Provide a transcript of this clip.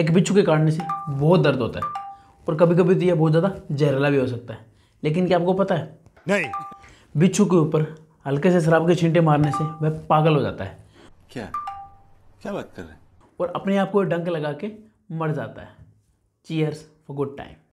एक बिच्छू के काटने से बहुत दर्द होता है और कभी कभी तो यह बहुत ज़्यादा जहरीला भी हो सकता है लेकिन क्या आपको पता है नहीं बिच्छू के ऊपर हल्के से शराब के छींटे मारने से वह पागल हो जाता है क्या क्या बात कर रहे हैं और अपने आप को डंक लगा के मर जाता है चीयर्स फॉर गुड टाइम